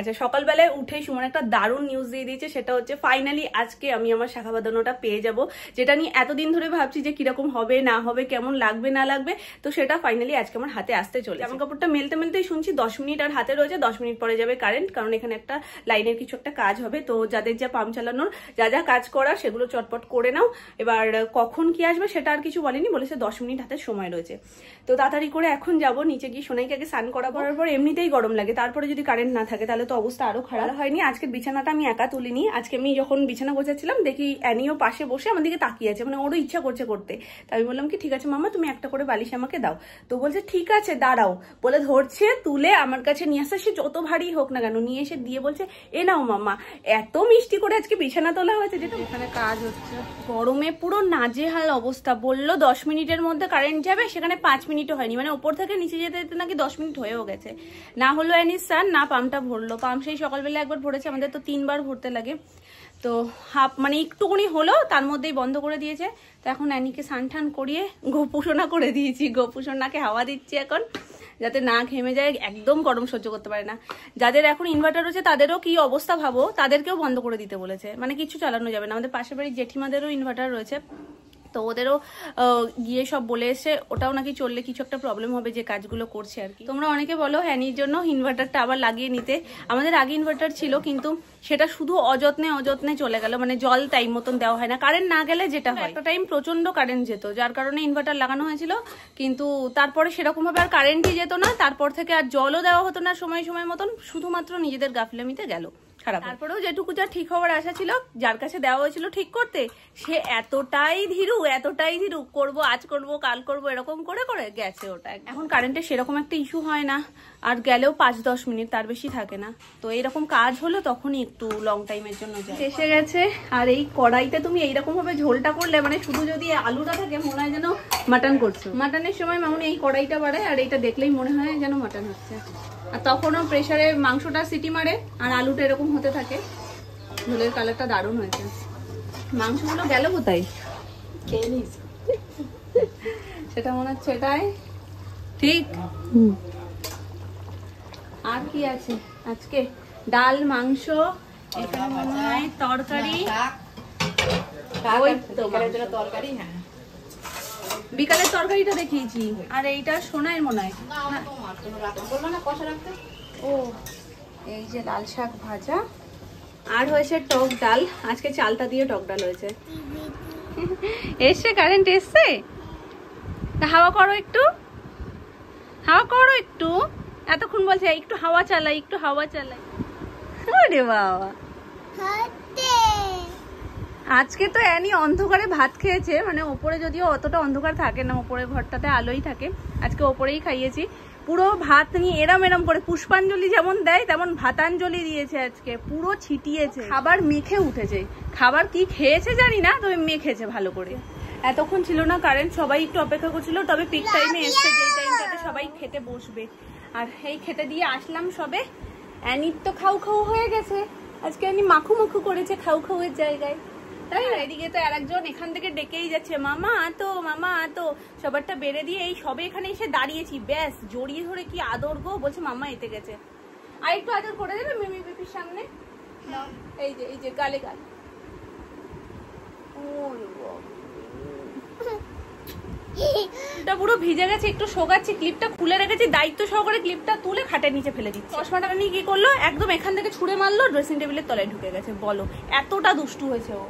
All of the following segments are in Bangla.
আচ্ছা সকালবেলায় উঠেই সুমন একটা দারুণ নিউজ দিয়ে দিয়েছে সেটা হচ্ছে ফাইনালি আজকে আমি আমার শাখা বাঁধানোটা পেয়ে যাব যেটা নিয়ে এতদিন ধরে ভাবছি যে কিরকম হবে না হবে কেমন লাগবে না লাগবে তো সেটা ফাইনালি আজকে আমার হাতে আসতে চলে জামা কাপড়টা মেলতে মেলতেই শুনছি দশ মিনিট আর হাতে রয়েছে দশ মিনিট পরে যাবে কারেন্ট কারণ এখানে একটা লাইনের কিছু একটা কাজ হবে তো যাদের যা পাম্প চালানোর যা যা কাজ করা সেগুলো চটপট করে নাও এবার কখন কি আসবে সেটা আর কিছু বলেনি বলেছে দশ মিনিট হাতে সময় রয়েছে তো তাড়াতাড়ি করে এখন যাব নিচে গিয়ে সোনাইকে আগে স্নান করা করার পর এমনিতেই গরম লাগে তারপরে যদি কারেন্ট না থাকে তাহলে তো অবস্থা আরো খারাপ হয়নি আজকে বিছানাটা আমি একা তুলিনি আজকে আমি যখন বিছানা গোছাচ্ছিলাম দেখি অ্যানিও পাশে বসে আমার দিকে তাকিয়ে আছে মানে ওরও ইচ্ছা করছে করতে তো আমি বললাম কি ঠিক আছে মামা তুমি একটা করে বালিশ আমাকে দাও তো বলছে ঠিক আছে দাঁড়াও বলে ধরছে তুলে আমার কাছে নিয়ে আসা সে যত ভারী হোক না কেন নিয়ে এসে দিয়ে বলছে এ নাও মামা এত মিষ্টি করে আজকে বিছানা তোলা হয়েছে যেটা এখানে কাজ হচ্ছে গরমে পুরো নাজেহাল অবস্থা বললো দশ মিনিটের মধ্যে কারেন্ট যাবে সেখানে পাঁচ মিনিটও হয়নি মানে ওপর থেকে নিচে যেতে যেতে নাকি দশ মিনিট হয়েও গেছে না হলো অ্যানিস সান না পাম্পটা ভরলো পাম্প সেই সকালবেলা একবার ভরেছে আমাদের তো তিনবার ভরতে লাগে তো হাফ মানে একটুকুনি হলো তার মধ্যেই বন্ধ করে দিয়েছে তো এখন অ্যানিকে সানঠান করিয়ে গোপুষণা করে দিয়েছি গোপুষণাকে হাওয়া দিচ্ছি এখন যাতে না ঘেমে যায় একদম গরম সহ্য করতে পারে না যাদের এখন ইনভার্টার রয়েছে তাদেরও কি অবস্থা ভাবো তাদেরকেও বন্ধ করে দিতে বলেছে মানে কিছু চালানো যাবে না আমাদের পাশের বাড়ির জেঠিমাদেরও ইনভার্টার রয়েছে তো ওদেরও গিয়ে সব বলে এসে ওটাও নাকি চললে কিছু একটা প্রবলেম হবে যে কাজগুলো করছে আর কি তোমরা অনেকে বলো হ্যানির জন্য ইনভার্টারটা আবার লাগিয়ে নিতে আমাদের আগে ইনভার্টার ছিল কিন্তু সেটা শুধু অযত্নে অযত্নে চলে গেল মানে জল টাইম মতন দেওয়া হয় না কারেন্ট না গেলে যেটা হয় একটা টাইম প্রচন্ড কারেন্ট যেত যার কারণে ইনভার্টার লাগানো হয়েছিল কিন্তু তারপরে সেরকমভাবে আর কারেন্টই যেত না তারপর থেকে আর জলও দেওয়া হতো না সময় সময় মতন শুধুমাত্র নিজেদের গাফিলামিতে গেল তারপরেও যেটুকু যা ঠিক হওয়ার আশা ছিল যার কাছে দেওয়া হয়েছিল ঠিক করতে সে এতটাই ধীরু এতটাই ধীরু করব আজ করব কাল করব এরকম করে করে গেছে ওটা এখন কারেন্টের সেরকম একটা ইস্যু হয় না আর গেলেও পাঁচ দশ মিনিট তার বেশি থাকে না তো এরকম কাজ হলো তখনই একটু লং টাইমের জন্য এসে গেছে আর এই কড়াইতে তুমি এইরকম ভাবে ঝোলটা করলে মানে শুধু যদি আলুটা থাকে মনে হয় যেন মাটন করছো মাটনের সময় মামুনি এই কড়াইটা বাড়ে আর এটা দেখলেই মনে হয় যেন মাটন হচ্ছে আর তখনও প্রেশারে মাংসটা সিটি মারে আর আলুটা এরকম হতে থাকে ধুলের কালারটা দারুণ হয়েছে মাংসগুলো গেল কোথায় সেটা মনে হচ্ছে এটাই ঠিক আর কি আছে আজকে ডাল মাংস এখানে মনে হয় তরকারি তরকারি হ্যাঁ বিকালের তরকারিটা দেখিয়েছি আর এইটা সোনায় মনে হয় ও এই যে লাল শাক ভাজা আর হয়েছে টক ডাল আজকে চালটা দিয়ে টক ডাল হয়েছে এসছে কারেন্ট এসছে হাওয়া করো একটু হাওয়া করো একটু এতক্ষণ বলছে একটু হাওয়া চালাই একটু হাওয়া চালাই রে বাবা আজকে তো অ্যানি অন্ধকারে ভাত খেয়েছে মানে ওপরে যদিও অতটা অন্ধকার থাকে না ওপরে ঘরটাতে আলোই থাকে আজকে ওপরেই খাইয়েছি পুরো ভাত নিয়ে এরম এরম করে পুষ্পাঞ্জলি যেমন দেয় তেমন ভাতাঞ্জলি দিয়েছে আজকে পুরো ছিটিয়েছে খাবার মেখে উঠেছে খাবার কি খেয়েছে জানি না তবে মেখেছে ভালো করে এতক্ষণ ছিল না কারেন্ট সবাই একটু অপেক্ষা করছিল তবে পিক টাইমে এসছে যেই টাইমটাতে সবাই খেতে বসবে আর এই খেতে দিয়ে আসলাম সবে অ্যানির তো খাউ খাউ হয়ে গেছে আজকে অ্যানি মাখু মাখু করেছে খাউ খাউয়ের জায়গায় তাই না হ্যাঁ, এদিকে তো আরেকজন এখান থেকে ডেকেই যাচ্ছে মামা মামা সবারটা বেড়ে দিয়ে এই এখানে এসে দাঁড়িয়েছি ব্যাস জড়িয়ে ধরে কি আদর গো বলছে মামা গেছে আর একটু আদর করে মিমি সামনে এই যে এই যে গালে গালে পুরো ভিজে গেছে একটু শোকাচ্ছি ক্লিপটা খুলে রেখেছি দায়িত্ব সহকারে ক্লিপটা তুলে খাটের নিচে ফেলে দিচ্ছি চশমাটা নিয়ে কি করলো একদম এখান থেকে ছুড়ে মারলো ড্রেসিং টেবিলের তলায় ঢুকে গেছে বলো এতটা দুষ্টু হয়েছে ও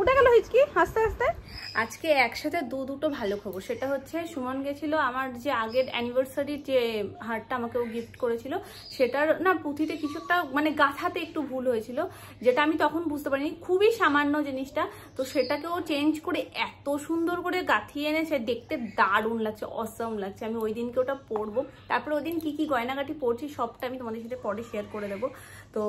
উঠে গেল হিচকি আস্তে আস্তে আজকে একসাথে দু দুটো ভালো খবর সেটা হচ্ছে সুমন গেছিল আমার যে আগের অ্যানিভার্সারির যে হারটা আমাকে ও গিফট করেছিল সেটার না পুঁথিতে কিছু একটা মানে গাথাতে একটু ভুল হয়েছিল যেটা আমি তখন বুঝতে পারিনি খুবই সামান্য জিনিসটা তো সেটাকে ও চেঞ্জ করে এত সুন্দর করে গাঁথিয়ে এনেছে দেখতে দারুণ লাগছে অসম লাগছে আমি ওই দিনকে ওটা পরবো তারপরে ওই দিন কী কী গয়নাগাটি পড়ছি সবটা আমি তোমাদের সাথে পরে শেয়ার করে দেবো তো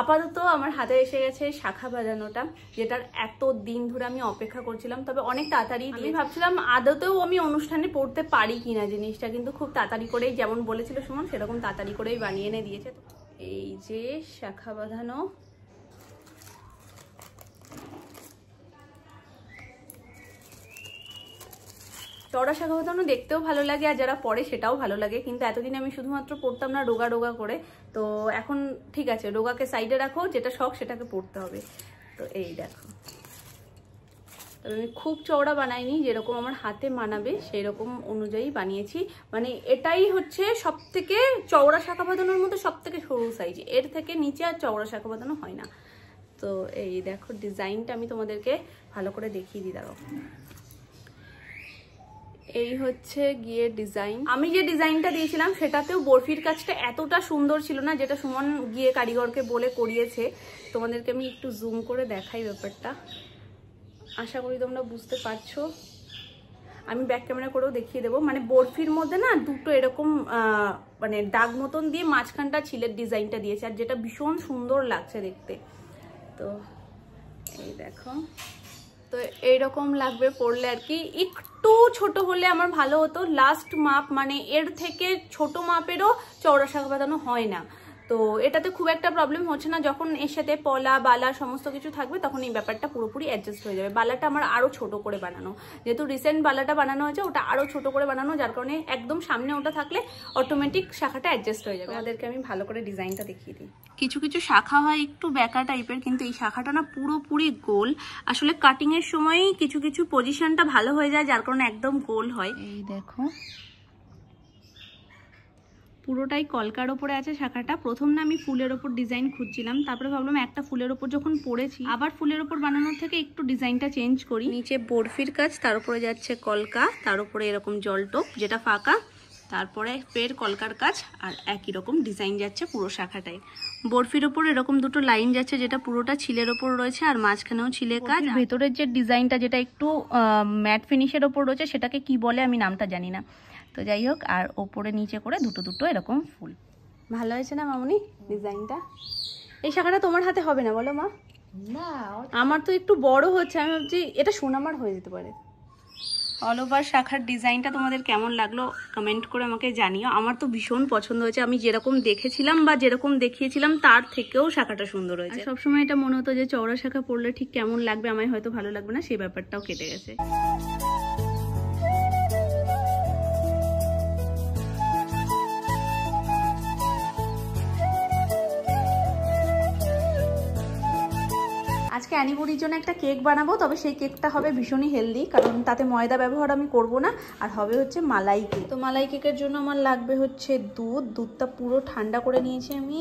আপাতত আমার হাতে এসে গেছে শাখা বাজানোটা যেটার এত দিন ধরে আমি অপেক্ষা করছিলাম দিলাম তবে অনেক তাড়াতাড়ি আমি ভাবছিলাম আদতেও আমি অনুষ্ঠানে পড়তে পারি কিনা জিনিসটা কিন্তু খুব তাড়াতাড়ি করেই যেমন বলেছিল সুমন সেরকম তাড়াতাড়ি করেই বানিয়ে এনে দিয়েছে এই যে শাখা বাঁধানো চড়া শাখা বাঁধানো দেখতেও ভালো লাগে আর যারা পড়ে সেটাও ভালো লাগে কিন্তু এতদিন আমি শুধুমাত্র পড়তাম না রোগা রোগা করে তো এখন ঠিক আছে রোগাকে সাইডে রাখো যেটা শখ সেটাকে পড়তে হবে তো এই দেখো আমি খুব চওড়া বানাইনি যেরকম আমার হাতে মানাবে সেই রকম অনুযায়ী বানিয়েছি মানে এটাই হচ্ছে সব থেকে চওড়া শাখা বাঁধানোর মধ্যে সব থেকে সরু সাইজ এর থেকে নিচে আর চওড়া শাখা বাঁধানো হয় না তো এই দেখো ডিজাইনটা আমি তোমাদেরকে ভালো করে দেখিয়ে দিই দাঁড়ো এই হচ্ছে গিয়ে ডিজাইন আমি যে ডিজাইনটা দিয়েছিলাম সেটাতেও বরফির কাজটা এতটা সুন্দর ছিল না যেটা সুমন গিয়ে কারিগরকে বলে করিয়েছে তোমাদেরকে আমি একটু জুম করে দেখাই ব্যাপারটা আশা করি তোমরা বুঝতে পারছো আমি ব্যাক ক্যামেরা করেও দেখিয়ে দেবো মানে বরফির মধ্যে না দুটো এরকম মানে দাগ মতন দিয়ে মাঝখানটা ছিলের ডিজাইনটা দিয়েছে আর যেটা ভীষণ সুন্দর লাগছে দেখতে তো এই দেখো তো এইরকম লাগবে পড়লে আর কি একটু ছোট হলে আমার ভালো হতো লাস্ট মাপ মানে এর থেকে ছোট মাপেরও চৌরাশা বাঁধানো হয় না তো এটাতে খুব একটা প্রবলেম হচ্ছে না যখন এর সাথে পলা বালা সমস্ত কিছু থাকবে তখন এই ব্যাপারটা পুরোপুরি অ্যাডজাস্ট হয়ে যাবে বালাটা আমার আরও ছোট করে বানানো যেহেতু রিসেন্ট বালাটা বানানো হয়েছে ওটা আরও ছোট করে বানানো যার কারণে একদম সামনে ওটা থাকলে অটোমেটিক শাখাটা অ্যাডজাস্ট হয়ে যাবে আমাদেরকে আমি ভালো করে ডিজাইনটা দেখিয়ে দিই কিছু কিছু শাখা হয় একটু ব্যাকা টাইপের কিন্তু এই শাখাটা না পুরোপুরি গোল আসলে কাটিংয়ের সময়ই কিছু কিছু পজিশনটা ভালো হয়ে যায় যার কারণে একদম গোল হয় এই দেখো পুরোটাই কলকার ওপরে আছে শাখাটা প্রথম না আমি ফুলের ওপর ডিজাইন খুঁজছিলাম তারপরে ভাবলাম একটা ফুলের ওপর যখন পড়েছি আবার ফুলের ওপর বানানোর থেকে একটু ডিজাইনটা চেঞ্জ করি নিচে বরফির কাজ তার উপরে যাচ্ছে কলকা তার উপরে এরকম জলটোপ যেটা ফাঁকা তারপরে ফের কলকার কাজ আর একই রকম ডিজাইন যাচ্ছে পুরো শাখাটায় বরফির ওপর এরকম দুটো লাইন যাচ্ছে যেটা পুরোটা ছিলের ওপর রয়েছে আর মাঝখানেও ছিলে কাজ ভেতরের যে ডিজাইনটা যেটা একটু ম্যাট ফিনিশের ওপর রয়েছে সেটাকে কি বলে আমি নামটা জানি না তো যাই হোক আর ওপরে নিচে করে দুটো দুটো এরকম ফুল ভালো হয়েছে না মামনি ডিজাইনটা এই শাখাটা তোমার হাতে হবে না বলো মা আমার তো একটু বড় হচ্ছে আমি ভাবছি এটা সোনামার হয়ে যেতে পারে অল ওভার শাখার ডিজাইনটা তোমাদের কেমন লাগলো কমেন্ট করে আমাকে জানিও আমার তো ভীষণ পছন্দ হয়েছে আমি যেরকম দেখেছিলাম বা যেরকম দেখিয়েছিলাম তার থেকেও শাখাটা সুন্দর হয়েছে সবসময় এটা মনে হতো যে চওড়া শাখা পড়লে ঠিক কেমন লাগবে আমায় হয়তো ভালো লাগবে না সেই ব্যাপারটাও কেটে গেছে আজকে অ্যানিবুড়ির জন্য একটা কেক বানাবো তবে সেই কেকটা হবে ভীষণই হেলদি কারণ তাতে ময়দা ব্যবহার আমি করব না আর হবে হচ্ছে মালাই কেক তো মালাই কেকের জন্য আমার লাগবে হচ্ছে দুধ দুধটা পুরো ঠান্ডা করে নিয়েছি আমি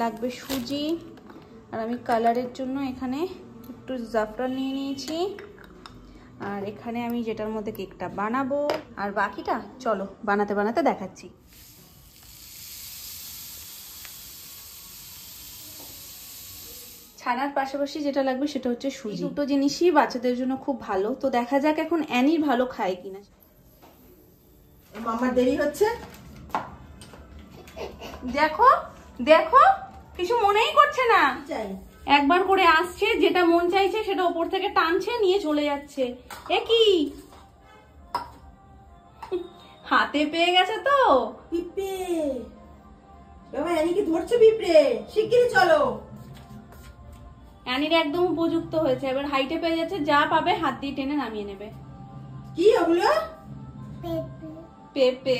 লাগবে সুজি আর আমি কালারের জন্য এখানে একটু জাফরান নিয়ে নিয়েছি আর এখানে আমি যেটার মধ্যে কেকটা বানাবো আর বাকিটা চলো বানাতে বানাতে দেখাচ্ছি ছানার পাশাপাশি যেটা লাগবে সেটা হচ্ছে সুজি দুটো জিনিসই বাচ্চাদের জন্য খুব ভালো তো দেখা যাক এখন অ্যানি ভালো খায় কিনা মামার দেরি হচ্ছে দেখো দেখো কিছু মনেই করছে না একবার করে আসছে যেটা মন চাইছে সেটা উপর থেকে টানছে নিয়ে চলে যাচ্ছে এ কি হাতে পেয়ে গেছে তো পিঁপড়ে বাবা এনে কি ধরছো পিপড়ে শিগগিরই চলো অ্যানির একদম উপযুক্ত হয়েছে এবার হাইটে পেয়ে যাচ্ছে যা পাবে হাত দিয়ে টেনে নামিয়ে নেবে কি ওগুলো পেঁপে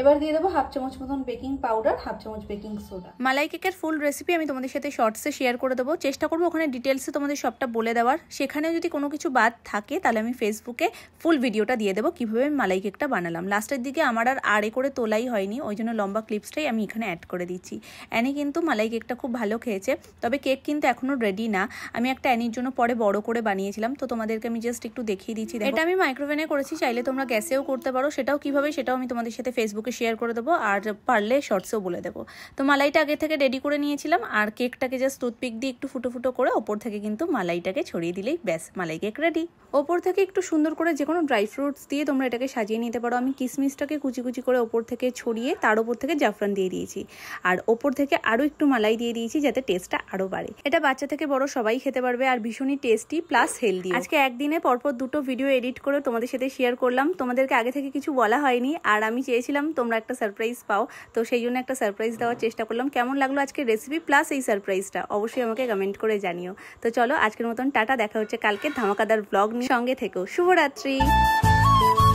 এবার দিয়ে দেবো হাফ চামচ মতন বেকিং পাউডার হাফ চামচ বেকিং সোডা মালাই কেকের ফুল রেসিপি আমি তোমাদের সাথে শর্টসে শেয়ার করে দেবো চেষ্টা করবো ওখানে ডিটেলসে তোমাদের সবটা বলে দেওয়ার সেখানেও যদি কোনো কিছু বাদ থাকে তাহলে আমি ফেসবুকে ফুল ভিডিওটা দিয়ে দেবো কীভাবে আমি মালাই কেকটা বানালাম লাস্টের দিকে আমার আর আড়ে করে তোলাই হয়নি ওই জন্য লম্বা ক্লিপসটাই আমি এখানে অ্যাড করে দিচ্ছি অ্যানি কিন্তু মালাই কেকটা খুব ভালো খেয়েছে তবে কেক কিন্তু এখনও রেডি না আমি একটা অ্যানির জন্য পরে বড় করে বানিয়েছিলাম তো তোমাদেরকে আমি জাস্ট একটু দেখিয়ে দিচ্ছি এটা আমি মাইক্রোওভেনে করেছি চাইলে তোমরা গ্যাসেও করতে পারো সেটাও কীভাবে সেটাও আমি তোমাদের সাথে ফেসবুক ফেসবুকে শেয়ার করে দেবো আর পারলে শর্টসেও বলে দেবো তো মালাইটা আগে থেকে রেডি করে নিয়েছিলাম আর কেকটাকে জাস্ট টুথপিক দিয়ে একটু ফুটো ফুটো করে ওপর থেকে কিন্তু মালাইটাকে ছড়িয়ে দিলেই ব্যাস মালাই কেক রেডি ওপর থেকে একটু সুন্দর করে যে কোনো ড্রাই ফ্রুটস দিয়ে তোমরা এটাকে সাজিয়ে নিতে পারো আমি কিসমিসটাকে কুচি কুচি করে ওপর থেকে ছড়িয়ে তার ওপর থেকে জাফরান দিয়ে দিয়েছি আর ওপর থেকে আরও একটু মালাই দিয়ে দিয়েছি যাতে টেস্টটা আরও বাড়ে এটা বাচ্চা থেকে বড় সবাই খেতে পারবে আর ভীষণই টেস্টি প্লাস হেলদি আজকে একদিনে পরপর দুটো ভিডিও এডিট করে তোমাদের সাথে শেয়ার করলাম তোমাদেরকে আগে থেকে কিছু বলা হয়নি আর আমি চেয়েছিলাম তোমরা একটা সারপ্রাইজ পাও তো সেই জন্য একটা সারপ্রাইজ দেওয়ার চেষ্টা করলাম কেমন লাগলো আজকে রেসিপি প্লাস এই সারপ্রাইজটা অবশ্যই আমাকে কমেন্ট করে জানিও তো চলো আজকের মতন টাটা দেখা হচ্ছে কালকে ধামাকাদার ব্লগ সঙ্গে থেকেও শুভরাত্রি